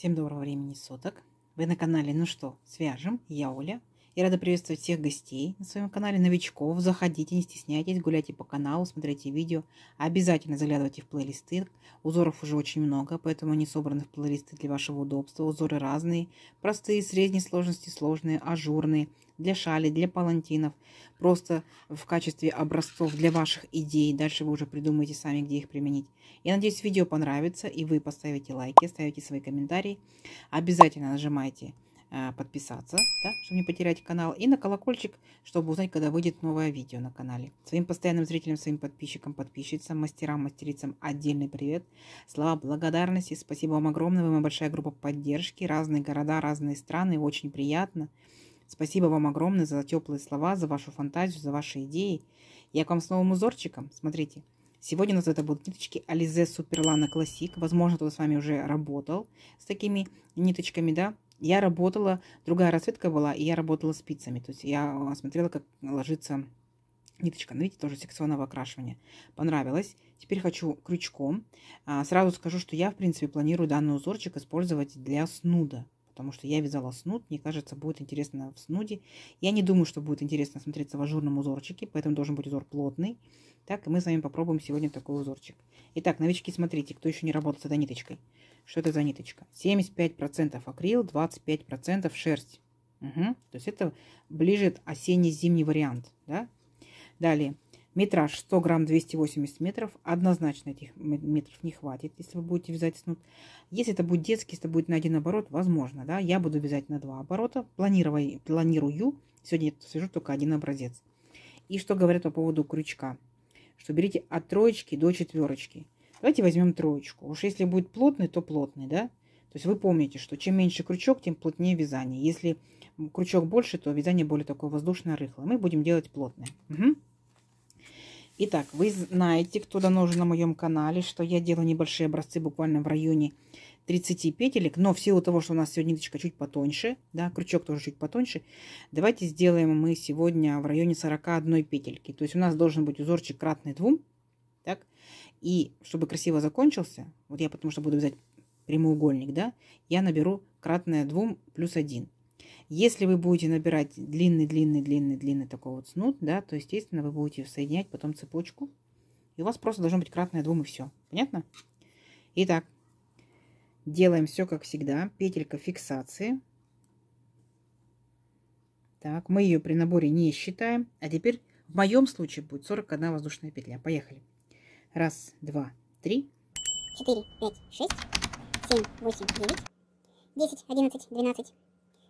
Всем доброго времени суток. Вы на канале «Ну что, свяжем?» Я Оля, я рада приветствовать всех гостей на своем канале, новичков. Заходите, не стесняйтесь, гуляйте по каналу, смотрите видео. Обязательно заглядывайте в плейлисты. Узоров уже очень много, поэтому они собраны в плейлисты для вашего удобства. Узоры разные, простые, средней сложности, сложные, ажурные, для шали, для палантинов. Просто в качестве образцов для ваших идей. Дальше вы уже придумаете сами, где их применить. Я надеюсь, видео понравится, и вы поставите лайки, ставите свои комментарии. Обязательно нажимайте а, подписаться, да, чтобы не потерять канал, и на колокольчик, чтобы узнать, когда выйдет новое видео на канале. Своим постоянным зрителям, своим подписчикам, подписчицам, мастерам, мастерицам отдельный привет. Слова благодарности, спасибо вам огромное, вы моя большая группа поддержки, разные города, разные страны, очень приятно. Спасибо вам огромное за теплые слова, за вашу фантазию, за ваши идеи. Я к вам с новым узорчиком, смотрите. Сегодня у нас это будут ниточки Alize Superlana Classic. Возможно, кто-то с вами уже работал с такими ниточками, да, я работала, другая расцветка была, и я работала спицами. То есть я смотрела, как ложится ниточка. Ну, видите, тоже секционного окрашивания. Понравилось. Теперь хочу крючком. А, сразу скажу, что я, в принципе, планирую данный узорчик использовать для снуда потому что я вязала снуд, мне кажется, будет интересно в снуде. Я не думаю, что будет интересно смотреться в ажурном узорчике, поэтому должен быть узор плотный. Так, и мы с вами попробуем сегодня такой узорчик. Итак, новички, смотрите, кто еще не работал с этой ниточкой. Что это за ниточка? 75% акрил, 25% шерсть. Угу. То есть это ближе осенне-зимний вариант. Да? Далее, Метраж 100 грамм 280 метров. Однозначно этих метров не хватит, если вы будете вязать снуд. Если это будет детский, если это будет на один оборот, возможно, да. Я буду вязать на два оборота. Планирую, Сегодня я свяжу только один образец. И что говорят по поводу крючка. Что берите от троечки до четверочки. Давайте возьмем троечку. Уж если будет плотный, то плотный, да. То есть вы помните, что чем меньше крючок, тем плотнее вязание. Если крючок больше, то вязание более такое воздушное, рыхлое. Мы будем делать плотное. Угу. Итак, вы знаете, кто давно на моем канале, что я делаю небольшие образцы буквально в районе 30 петелек. Но в силу того, что у нас сегодня ниточка чуть потоньше, да, крючок тоже чуть потоньше, давайте сделаем мы сегодня в районе 41 петельки. То есть у нас должен быть узорчик кратный двум, Так? И чтобы красиво закончился, вот я потому что буду взять прямоугольник, да, я наберу кратное двум плюс один. Если вы будете набирать длинный, длинный, длинный, длинный такой вот снуд, да, то, естественно, вы будете соединять потом цепочку. И у вас просто должно быть кратное двум и все. Понятно? Итак, делаем все как всегда. Петелька фиксации. Так, мы ее при наборе не считаем. А теперь в моем случае будет 41 воздушная петля. Поехали. Раз, два, три. Четыре, пять, шесть, семь, восемь, девять, десять, одиннадцать, двенадцать.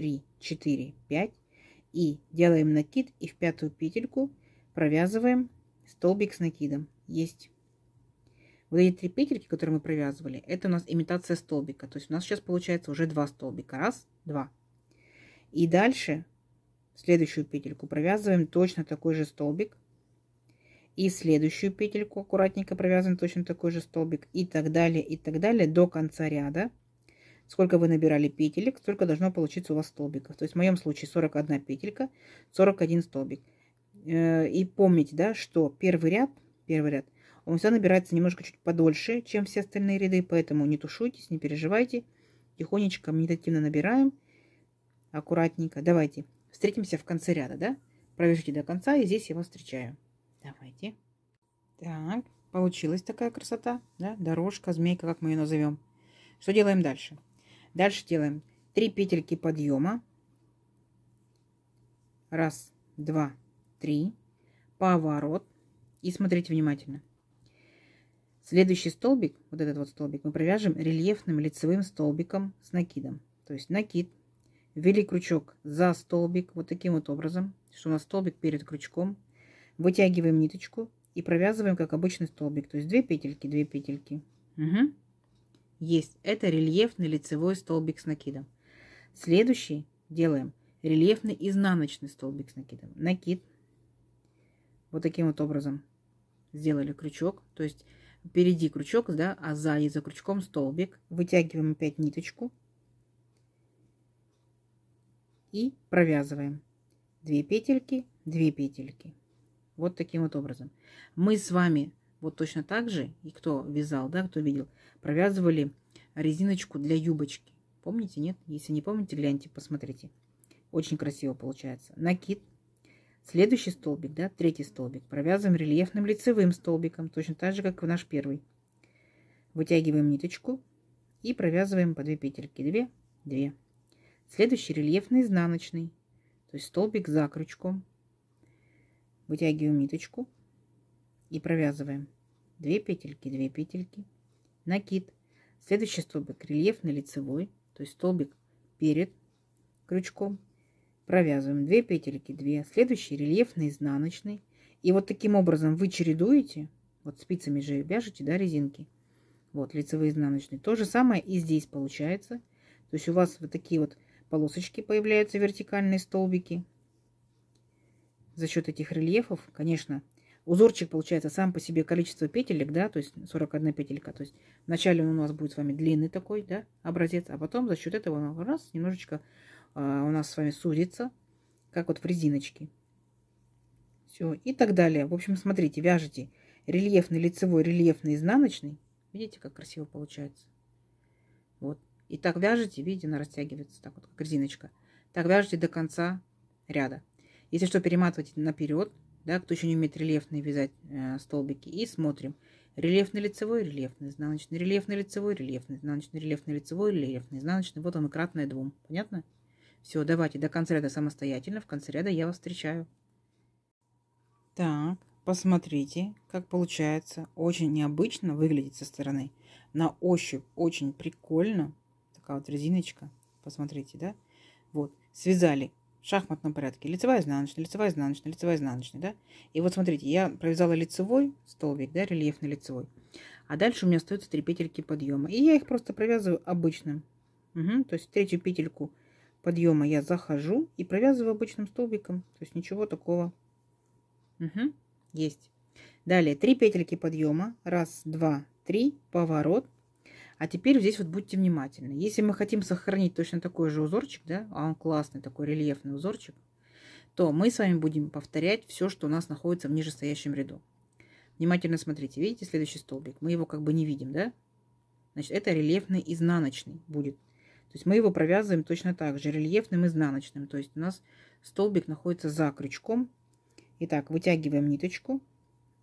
3, 4, 5 и делаем накид и в пятую петельку провязываем столбик с накидом. Есть. Вот эти три петельки, которые мы провязывали, это у нас имитация столбика. То есть у нас сейчас получается уже два столбика. Раз, два. И дальше в следующую петельку провязываем точно такой же столбик. И следующую петельку аккуратненько провязываем точно такой же столбик. И так далее, и так далее до конца ряда. Сколько вы набирали петелек, столько должно получиться у вас столбиков. То есть в моем случае 41 петелька, 41 столбик. Э, и помните, да, что первый ряд, первый ряд, он всегда набирается немножко чуть подольше, чем все остальные ряды, поэтому не тушуйтесь, не переживайте. Тихонечко, медитативно набираем, аккуратненько. Давайте, встретимся в конце ряда, да? Провяжите до конца, и здесь я вас встречаю. Давайте. Так, получилась такая красота, да? Дорожка, змейка, как мы ее назовем. Что делаем дальше? Дальше делаем 3 петельки подъема. Раз, два, три. Поворот. И смотрите внимательно. Следующий столбик, вот этот вот столбик, мы провяжем рельефным лицевым столбиком с накидом. То есть накид, ввели крючок за столбик вот таким вот образом, что у нас столбик перед крючком. Вытягиваем ниточку и провязываем, как обычный столбик. То есть 2 петельки, 2 петельки. Угу. Есть. Это рельефный лицевой столбик с накидом. Следующий делаем рельефный изнаночный столбик с накидом. Накид. Вот таким вот образом сделали крючок. То есть впереди крючок, да, а за сзади за крючком столбик. Вытягиваем опять ниточку. И провязываем. Две петельки, две петельки. Вот таким вот образом. Мы с вами вот точно так же, и кто вязал, да, кто видел, провязывали резиночку для юбочки. Помните, нет? Если не помните, гляньте, посмотрите. Очень красиво получается. Накид. Следующий столбик, да, третий столбик, провязываем рельефным лицевым столбиком, точно так же, как в наш первый. Вытягиваем ниточку и провязываем по 2 петельки. 2, 2. Следующий рельефный изнаночный, то есть столбик за крючком. Вытягиваем ниточку и провязываем 2 петельки 2 петельки накид следующий столбик рельеф на лицевой то есть столбик перед крючком провязываем 2 петельки 2 следующий рельеф на изнаночный и вот таким образом вы чередуете вот спицами же вяжете до да, резинки вот лицевые изнаночные то же самое и здесь получается то есть у вас вот такие вот полосочки появляются вертикальные столбики за счет этих рельефов конечно узорчик получается сам по себе количество петелек, да, то есть 41 петелька. То есть вначале он у нас будет с вами длинный такой, да, образец, а потом за счет этого он раз немножечко а, у нас с вами сузится, как вот в резиночке. Все, и так далее. В общем, смотрите, вяжите рельефный, лицевой, рельефный, изнаночный. Видите, как красиво получается? Вот. И так вяжите, видите, она растягивается, так вот, как резиночка. Так вяжите до конца ряда. Если что, перематывайте наперед, да, кто еще не умеет рельефные вязать э, столбики, и смотрим. Рельефный лицевой, рельефный, изнаночный, рельефный лицевой, рельефный, изнаночный, рельефный лицевой, рельефный, изнаночный. Вот он и кратное двум. Понятно? Все, давайте до конца ряда самостоятельно. В конце ряда я вас встречаю. Так, посмотрите, как получается. Очень необычно выглядит со стороны. На ощупь очень прикольно. Такая вот резиночка. Посмотрите, да? Вот, связали шахматном порядке. Лицевая, изнаночная, лицевая, изнаночная, лицевая, изнаночная, да? И вот смотрите, я провязала лицевой столбик, да, рельефный лицевой. А дальше у меня остаются три петельки подъема. И я их просто провязываю обычным. Угу, то есть третью петельку подъема я захожу и провязываю обычным столбиком. То есть ничего такого. Угу, есть. Далее три петельки подъема. раз, два, три, поворот, а теперь здесь вот будьте внимательны. Если мы хотим сохранить точно такой же узорчик, да, а он классный, такой рельефный узорчик, то мы с вами будем повторять все, что у нас находится в нижестоящем ряду. Внимательно смотрите. Видите следующий столбик? Мы его как бы не видим, да? Значит, это рельефный изнаночный будет. То есть мы его провязываем точно так же, рельефным изнаночным. То есть у нас столбик находится за крючком. Итак, вытягиваем ниточку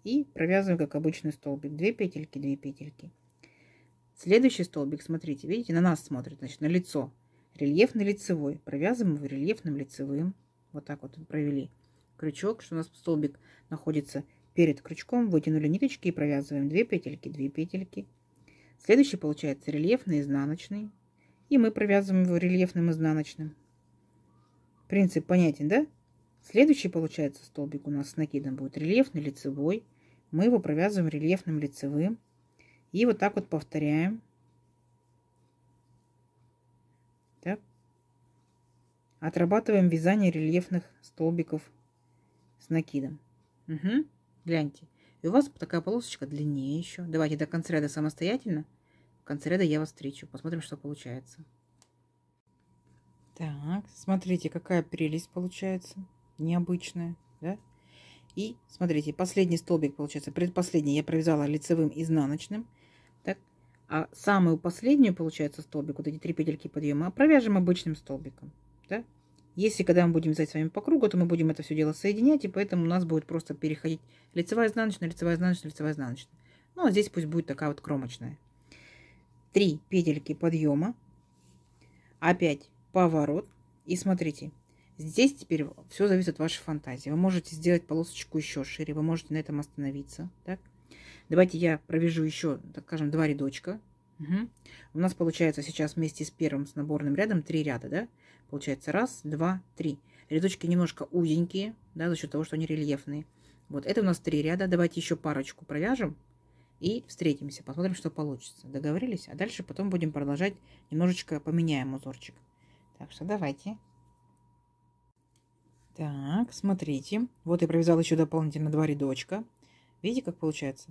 и провязываем, как обычный столбик. две петельки, две петельки. Следующий столбик, смотрите, видите, на нас смотрит, значит, на лицо. Рельефный лицевой. Провязываем его рельефным лицевым. Вот так вот провели крючок, что у нас столбик находится перед крючком. Вытянули ниточки и провязываем 2 петельки, 2 петельки. Следующий получается рельефный, изнаночный. И мы провязываем его рельефным, изнаночным. Принцип понятен, да? Следующий получается столбик у нас с накидом будет рельефный, лицевой. Мы его провязываем рельефным, лицевым. И вот так вот повторяем. Так. Отрабатываем вязание рельефных столбиков с накидом. Угу. Гляньте. И у вас такая полосочка длиннее еще. Давайте до конца ряда самостоятельно. В конце ряда я вас встречу. Посмотрим, что получается. Так, смотрите, какая прелесть получается. Необычная, да? И смотрите, последний столбик получается, предпоследний я провязала лицевым изнаночным. А самую последнюю, получается, столбик, вот эти три петельки подъема, провяжем обычным столбиком. Да? Если когда мы будем вязать с вами по кругу, то мы будем это все дело соединять, и поэтому у нас будет просто переходить лицевая изнаночная, лицевая изнаночная, лицевая изнаночная. Ну, а здесь пусть будет такая вот кромочная. Три петельки подъема, опять поворот, и смотрите, здесь теперь все зависит от вашей фантазии. Вы можете сделать полосочку еще шире, вы можете на этом остановиться, так? Давайте я провяжу еще, так скажем, два рядочка. Угу. У нас получается сейчас вместе с первым с наборным рядом три ряда, да? Получается раз, два, три. Рядочки немножко узенькие, да, за счет того, что они рельефные. Вот это у нас три ряда. Давайте еще парочку провяжем и встретимся, посмотрим, что получится. Договорились? А дальше потом будем продолжать, немножечко поменяем узорчик. Так что давайте. Так, смотрите. Вот я провязала еще дополнительно два рядочка. Видите, как получается?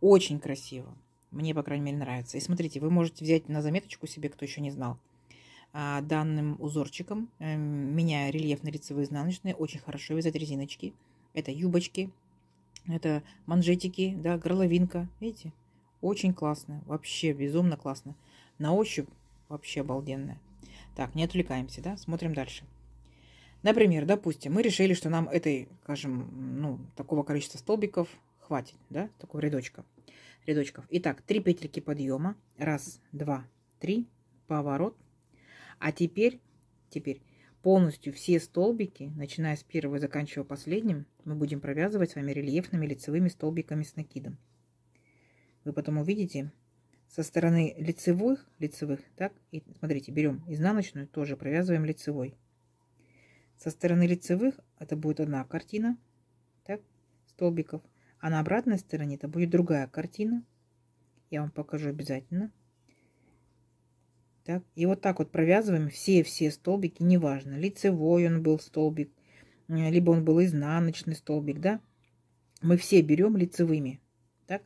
Очень красиво. Мне, по крайней мере, нравится. И смотрите, вы можете взять на заметочку себе, кто еще не знал, а, данным узорчиком, эм, меняя рельеф на лицевые изнаночные, очень хорошо вязать резиночки. Это юбочки, это манжетики, да, горловинка. Видите? Очень классно. Вообще безумно классно. На ощупь вообще обалденная. Так, не отвлекаемся, да? Смотрим дальше. Например, допустим, мы решили, что нам этой, скажем, ну, такого количества столбиков хватит, да, такого рядочка, рядочков. Итак, 3 петельки подъема, 1, 2, 3, поворот. А теперь, теперь полностью все столбики, начиная с первого и заканчивая последним, мы будем провязывать с вами рельефными лицевыми столбиками с накидом. Вы потом увидите со стороны лицевых, лицевых, так, и смотрите, берем изнаночную, тоже провязываем лицевой. Со стороны лицевых это будет одна картина, так, столбиков. А на обратной стороне это будет другая картина. Я вам покажу обязательно. Так, и вот так вот провязываем все-все столбики, неважно, лицевой он был столбик, э, либо он был изнаночный столбик, да. Мы все берем лицевыми, так.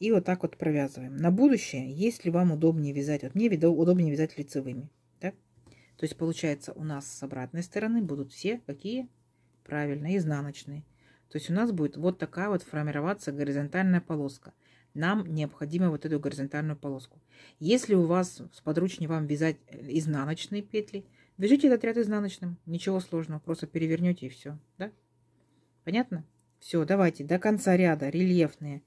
И вот так вот провязываем. На будущее, если вам удобнее вязать, вот мне удобнее вязать лицевыми, так. То есть получается у нас с обратной стороны будут все какие? Правильно, изнаночные. То есть у нас будет вот такая вот формироваться горизонтальная полоска. Нам необходимо вот эту горизонтальную полоску. Если у вас сподручнее вам вязать э, изнаночные петли, вяжите этот ряд изнаночным. Ничего сложного, просто перевернете и все. Да? Понятно? Все, давайте до конца ряда рельефные,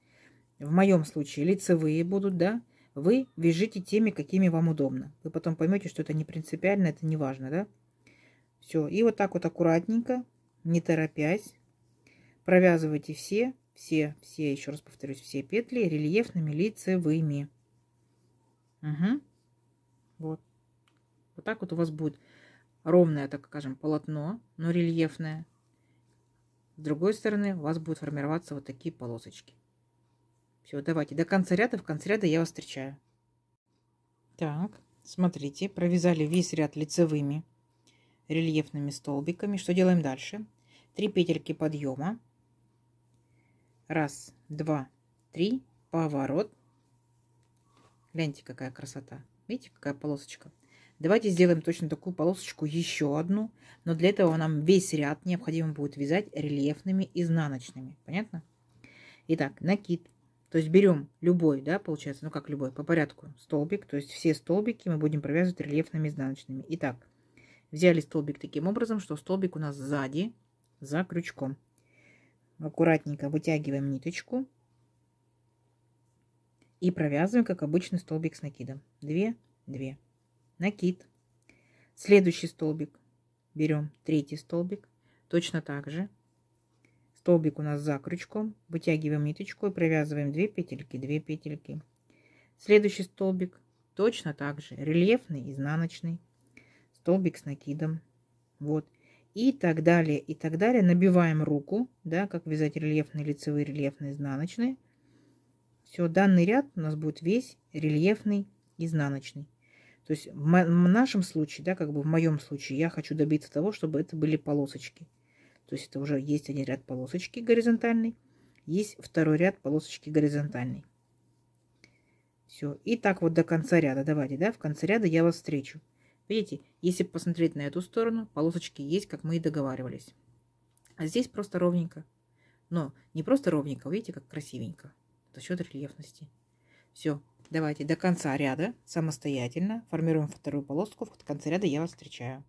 в моем случае лицевые будут, да, вы вяжите теми, какими вам удобно. Вы потом поймете, что это не принципиально, это не важно, да. Все, и вот так вот аккуратненько, не торопясь, Провязывайте все, все, все, еще раз повторюсь, все петли рельефными лицевыми. Угу. Вот. Вот так вот у вас будет ровное, так скажем, полотно, но рельефное. С другой стороны у вас будут формироваться вот такие полосочки. Все, давайте до конца ряда. В конце ряда я вас встречаю. Так, смотрите, провязали весь ряд лицевыми рельефными столбиками. Что делаем дальше? 3 петельки подъема Раз, два, три. Поворот. Гляньте, какая красота. Видите, какая полосочка. Давайте сделаем точно такую полосочку еще одну. Но для этого нам весь ряд необходимо будет вязать рельефными изнаночными. Понятно? Итак, накид. То есть берем любой, да, получается, ну как любой, по порядку, столбик. То есть все столбики мы будем провязывать рельефными изнаночными. Итак, взяли столбик таким образом, что столбик у нас сзади за крючком аккуратненько вытягиваем ниточку и провязываем, как обычный столбик с накидом. 2, 2. Накид. Следующий столбик. Берем третий столбик. Точно так же. Столбик у нас за крючком. Вытягиваем ниточку и провязываем 2 петельки, 2 петельки. Следующий столбик. Точно так же. Рельефный, изнаночный. Столбик с накидом. Вот и так далее, и так далее. Набиваем руку, да, как вязать рельефные, лицевые, рельефные, изнаночные. Все, данный ряд у нас будет весь рельефный, изнаночный. То есть в нашем случае, да, как бы в моем случае, я хочу добиться того, чтобы это были полосочки. То есть это уже есть один ряд полосочки горизонтальный, есть второй ряд полосочки горизонтальный. Все. И так вот до конца ряда. Давайте, да, в конце ряда я вас встречу. Видите, если посмотреть на эту сторону, полосочки есть, как мы и договаривались. А здесь просто ровненько. Но не просто ровненько, видите, как красивенько. За счет рельефности. Все, давайте до конца ряда самостоятельно формируем вторую полоску. В конце ряда я вас встречаю.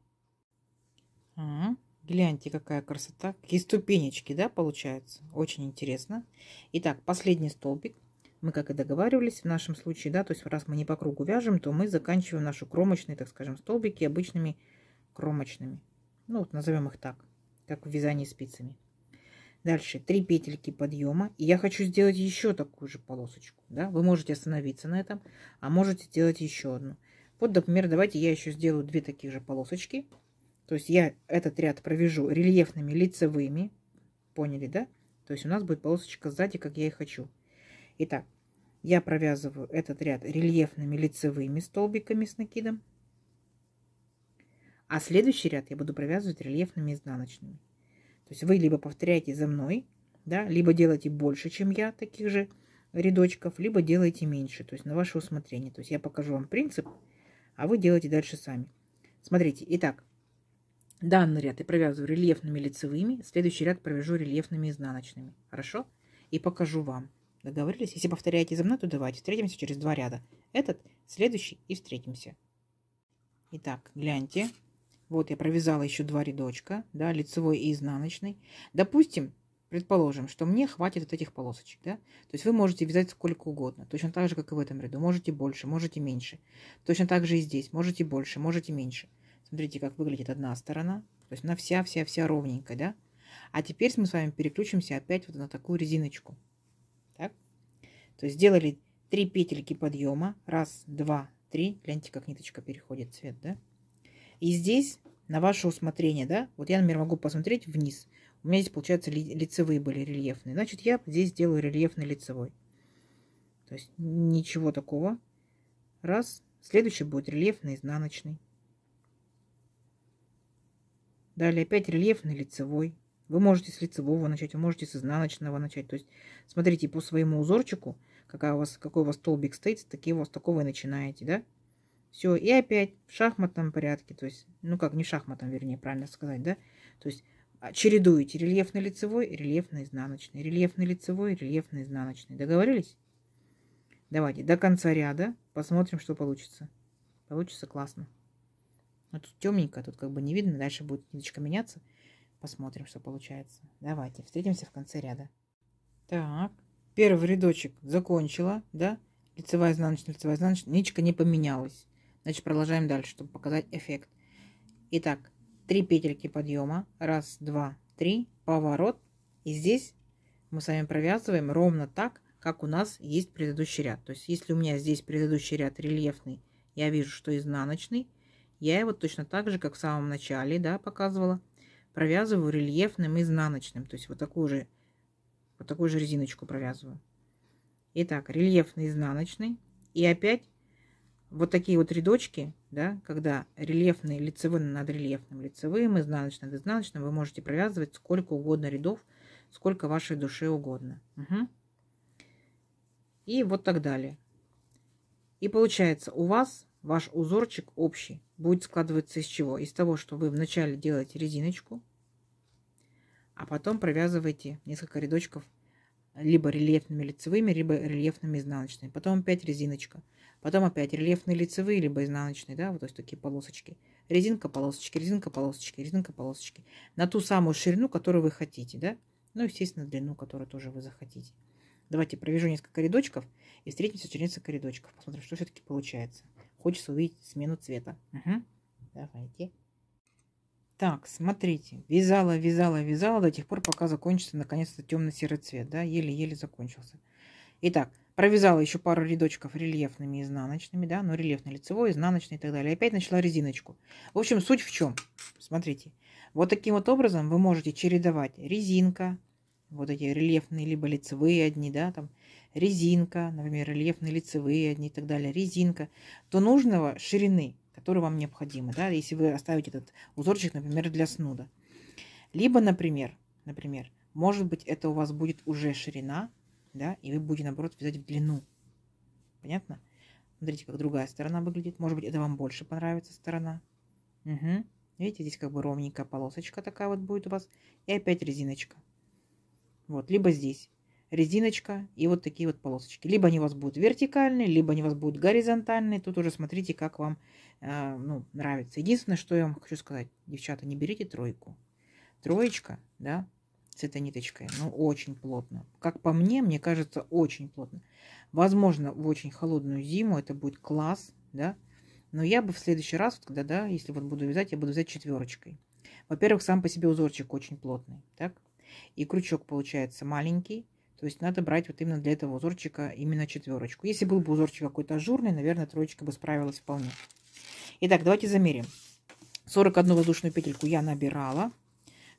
А, гляньте, какая красота. Какие ступенечки, да, получается. Очень интересно. Итак, последний столбик мы, как и договаривались в нашем случае, да, то есть раз мы не по кругу вяжем, то мы заканчиваем наши кромочные, так скажем, столбики обычными кромочными. Ну, вот назовем их так, как в вязании спицами. Дальше 3 петельки подъема. И я хочу сделать еще такую же полосочку. Да? Вы можете остановиться на этом, а можете сделать еще одну. Вот, например, давайте я еще сделаю две таких же полосочки. То есть я этот ряд провяжу рельефными лицевыми. Поняли, да? То есть у нас будет полосочка сзади, как я и хочу. Итак, я провязываю этот ряд рельефными лицевыми столбиками с накидом, а следующий ряд я буду провязывать рельефными изнаночными. То есть вы либо повторяете за мной, да, либо делаете больше, чем я, таких же рядочков, либо делаете меньше, то есть на ваше усмотрение. То есть я покажу вам принцип, а вы делаете дальше сами. Смотрите, итак, данный ряд я провязываю рельефными лицевыми, следующий ряд провяжу рельефными изнаночными, хорошо? И покажу вам. Договорились? Если повторяете за мной, то давайте. Встретимся через два ряда. Этот, следующий и встретимся. Итак, гляньте. Вот я провязала еще два рядочка, да, лицевой и изнаночный. Допустим, предположим, что мне хватит вот этих полосочек, да? То есть вы можете вязать сколько угодно, точно так же, как и в этом ряду. Можете больше, можете меньше. Точно так же и здесь. Можете больше, можете меньше. Смотрите, как выглядит одна сторона. То есть она вся-вся-вся ровненькая, да? А теперь мы с вами переключимся опять вот на такую резиночку. То есть сделали 3 петельки подъема. Раз, два, три. Гляньте, как ниточка переходит цвет, да? И здесь на ваше усмотрение, да? Вот я, например, могу посмотреть вниз. У меня здесь, получается, лицевые были рельефные. Значит, я здесь делаю рельефный лицевой. То есть ничего такого. Раз. Следующий будет рельефный изнаночный. Далее опять рельефный лицевой. Вы можете с лицевого начать, вы можете с изнаночного начать. То есть смотрите по своему узорчику – какая у вас, какой у вас столбик стоит, такие такого, с такого и начинаете, да? Все, и опять в шахматном порядке, то есть, ну как, не в шахматном, вернее, правильно сказать, да? То есть, а, чередуете рельефный лицевой, рельефный изнаночный, рельефный лицевой, рельефный изнаночный. Договорились? Давайте до конца ряда посмотрим, что получится. Получится классно. А тут темненько, тут как бы не видно, дальше будет ниточка меняться. Посмотрим, что получается. Давайте, встретимся в конце ряда. Так, первый рядочек закончила, да, лицевая, изнаночная, лицевая, изнаночная, ничка не поменялась. Значит, продолжаем дальше, чтобы показать эффект. Итак, 3 петельки подъема, раз, два, три, поворот, и здесь мы с вами провязываем ровно так, как у нас есть предыдущий ряд. То есть, если у меня здесь предыдущий ряд рельефный, я вижу, что изнаночный, я его точно так же, как в самом начале, да, показывала, провязываю рельефным изнаночным. То есть, вот такую же вот такую же резиночку провязываю. Итак, рельефный изнаночный. И опять вот такие вот рядочки, да, когда рельефный лицевой над рельефным лицевым, изнаночный над изнаночным, вы можете провязывать сколько угодно рядов, сколько вашей душе угодно. Угу. И вот так далее. И получается у вас ваш узорчик общий будет складываться из чего? Из того, что вы вначале делаете резиночку, а потом провязывайте несколько рядочков либо рельефными лицевыми, либо рельефными изнаночными. Потом опять резиночка. Потом опять рельефные лицевые, либо изнаночные, да, вот то есть такие полосочки. Резинка, полосочки, резинка, полосочки, резинка, полосочки. На ту самую ширину, которую вы хотите, да. Ну, естественно, длину, которую тоже вы захотите. Давайте провяжу несколько рядочков и встретимся через несколько рядочков. Посмотрим, что все-таки получается. Хочется увидеть смену цвета. Угу. Давайте. Так, смотрите, вязала, вязала, вязала до тех пор, пока закончится наконец-то темно-серый цвет, да, еле-еле закончился. Итак, провязала еще пару рядочков рельефными и изнаночными, да, но ну, рельефный лицевой, изнаночный и так далее. Опять начала резиночку. В общем, суть в чем? Смотрите, вот таким вот образом вы можете чередовать резинка, вот эти рельефные, либо лицевые одни, да, там, резинка, например, рельефные лицевые одни и так далее, резинка, то нужного ширины которые вам необходимы, да, если вы оставите этот узорчик, например, для снуда. Либо, например, например, может быть, это у вас будет уже ширина, да, и вы будете, наоборот, вязать в длину. Понятно? Смотрите, как другая сторона выглядит. Может быть, это вам больше понравится сторона. Угу. Видите, здесь как бы ровненькая полосочка такая вот будет у вас. И опять резиночка. Вот, либо здесь резиночка и вот такие вот полосочки. Либо они у вас будут вертикальные, либо они у вас будут горизонтальные. Тут уже смотрите, как вам э, ну, нравится. Единственное, что я вам хочу сказать, девчата, не берите тройку. Троечка, да, с этой ниточкой, ну, очень плотно. Как по мне, мне кажется, очень плотно. Возможно, в очень холодную зиму это будет класс, да, но я бы в следующий раз, когда, да, если вот буду вязать, я буду вязать четверочкой. Во-первых, сам по себе узорчик очень плотный, так? И крючок получается маленький. То есть надо брать вот именно для этого узорчика именно четверочку. Если был бы узорчик какой-то ажурный, наверное, троечка бы справилась вполне. Итак, давайте замерим. 41 воздушную петельку я набирала.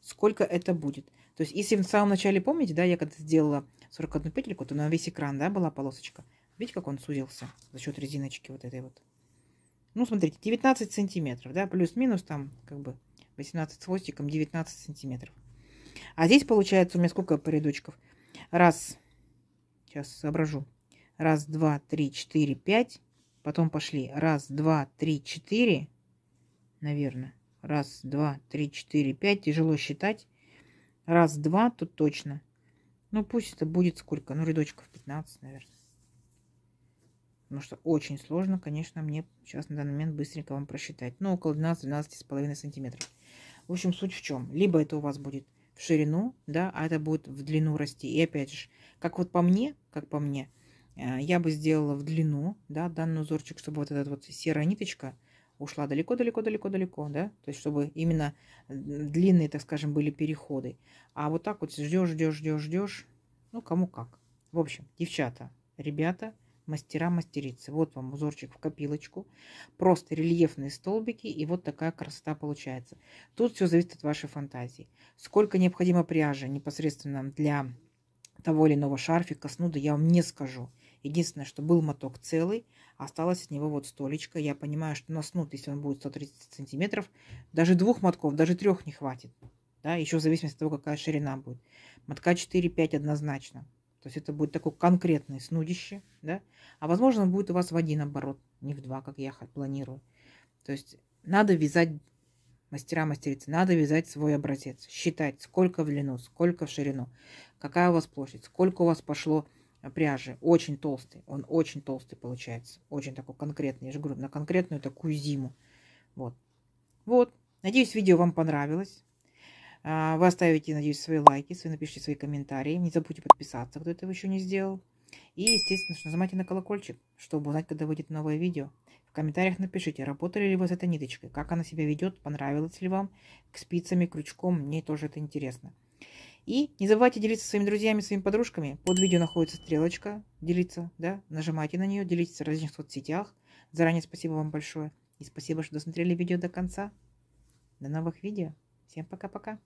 Сколько это будет? То есть, если в самом начале, помните, да, я когда сделала 41 петельку, то на весь экран, да, была полосочка. Видите, как он сузился за счет резиночки вот этой вот. Ну, смотрите, 19 сантиметров, да, плюс-минус там, как бы, 18 с хвостиком, 19 сантиметров. А здесь получается у меня сколько рядочков? Раз, сейчас соображу. Раз, два, три, четыре, пять. Потом пошли. Раз, два, три, четыре. Наверное. Раз, два, три, четыре, пять. Тяжело считать. Раз, два, тут точно. Ну, пусть это будет сколько? Ну, рядочков 15, наверное. Потому что очень сложно, конечно, мне сейчас на данный момент быстренько вам просчитать. Ну, около 12-12,5 сантиметров. В общем, суть в чем. Либо это у вас будет в ширину, да, а это будет в длину расти. И опять же, как вот по мне, как по мне, э, я бы сделала в длину, да, данный узорчик, чтобы вот эта вот серая ниточка ушла далеко-далеко-далеко-далеко, да, то есть чтобы именно длинные, так скажем, были переходы. А вот так вот ждешь, ждешь, ждешь, ждешь, ну, кому как. В общем, девчата, ребята, мастера-мастерицы. Вот вам узорчик в копилочку, просто рельефные столбики, и вот такая красота получается. Тут все зависит от вашей фантазии. Сколько необходимо пряжи непосредственно для того или иного шарфика, снуда, я вам не скажу. Единственное, что был моток целый, осталось от него вот столечко. Я понимаю, что на снуд, если он будет 130 сантиметров, даже двух мотков, даже трех не хватит. Да, еще в зависимости от того, какая ширина будет. Мотка 4-5 однозначно. То есть это будет такое конкретное снудище, да? А возможно, будет у вас в один оборот, не в два, как я планирую. То есть надо вязать мастера-мастерицы, надо вязать свой образец, считать, сколько в длину, сколько в ширину, какая у вас площадь, сколько у вас пошло пряжи. Очень толстый, он очень толстый получается, очень такой конкретный, я же говорю, на конкретную такую зиму. Вот. Вот. Надеюсь, видео вам понравилось. А, вы оставите, надеюсь, свои лайки, свои, напишите свои комментарии. Не забудьте подписаться, кто этого еще не сделал. И, естественно, нажимайте на колокольчик, чтобы узнать, когда выйдет новое видео. В комментариях напишите, работали ли вы с этой ниточкой, как она себя ведет, понравилась ли вам, к спицами, крючком, мне тоже это интересно. И не забывайте делиться своими друзьями, своими подружками. Под видео находится стрелочка «Делиться», да, нажимайте на нее, делитесь в различных соцсетях. Заранее спасибо вам большое. И спасибо, что досмотрели видео до конца. До новых видео. Всем пока-пока.